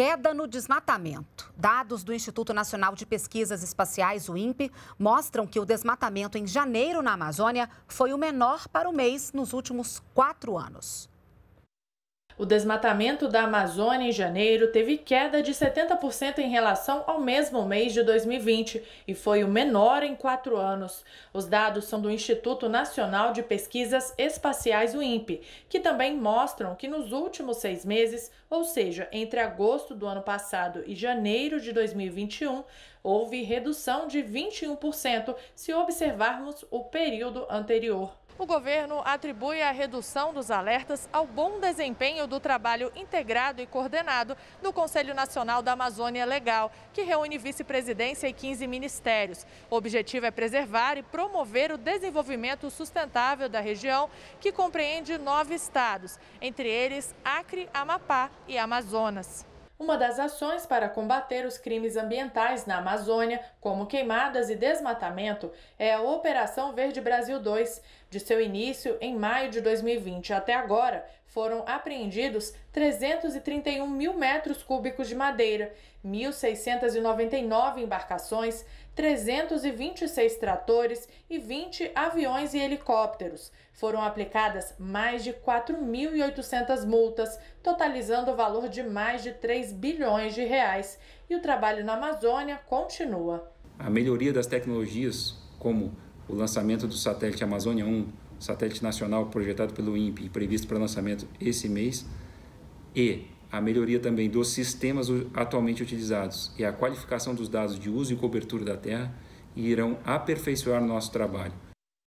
queda no desmatamento. Dados do Instituto Nacional de Pesquisas Espaciais, o INPE, mostram que o desmatamento em janeiro na Amazônia foi o menor para o mês nos últimos quatro anos. O desmatamento da Amazônia em janeiro teve queda de 70% em relação ao mesmo mês de 2020 e foi o menor em quatro anos. Os dados são do Instituto Nacional de Pesquisas Espaciais, o INPE, que também mostram que nos últimos seis meses, ou seja, entre agosto do ano passado e janeiro de 2021, houve redução de 21% se observarmos o período anterior. O governo atribui a redução dos alertas ao bom desempenho do trabalho integrado e coordenado do Conselho Nacional da Amazônia Legal, que reúne vice-presidência e 15 ministérios. O objetivo é preservar e promover o desenvolvimento sustentável da região, que compreende nove estados, entre eles Acre, Amapá e Amazonas. Uma das ações para combater os crimes ambientais na Amazônia, como queimadas e desmatamento, é a Operação Verde Brasil 2. De seu início em maio de 2020 até agora, foram apreendidos 331 mil metros cúbicos de madeira, 1.699 embarcações, 326 tratores e 20 aviões e helicópteros. Foram aplicadas mais de 4.800 multas, totalizando o valor de mais de 3 bilhões de reais. E o trabalho na Amazônia continua. A melhoria das tecnologias, como o lançamento do satélite Amazônia 1, satélite nacional projetado pelo INPE e previsto para lançamento esse mês, e a melhoria também dos sistemas atualmente utilizados e a qualificação dos dados de uso e cobertura da Terra irão aperfeiçoar nosso trabalho.